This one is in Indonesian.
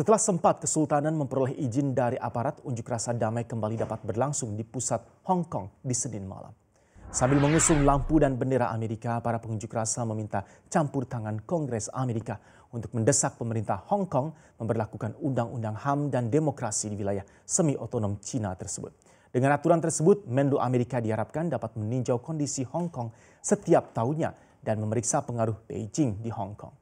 Setelah sempat Kesultanan memperoleh izin dari aparat, unjuk rasa damai kembali dapat berlangsung di pusat Hong Kong di Senin malam. Sambil mengusung lampu dan bendera Amerika, para pengunjuk rasa meminta campur tangan Kongres Amerika untuk mendesak pemerintah Hong Kong memperlakukan undang-undang HAM dan demokrasi di wilayah semi-otonom Cina tersebut. Dengan aturan tersebut, Menlu Amerika diharapkan dapat meninjau kondisi Hong Kong setiap tahunnya dan memeriksa pengaruh Beijing di Hong Kong.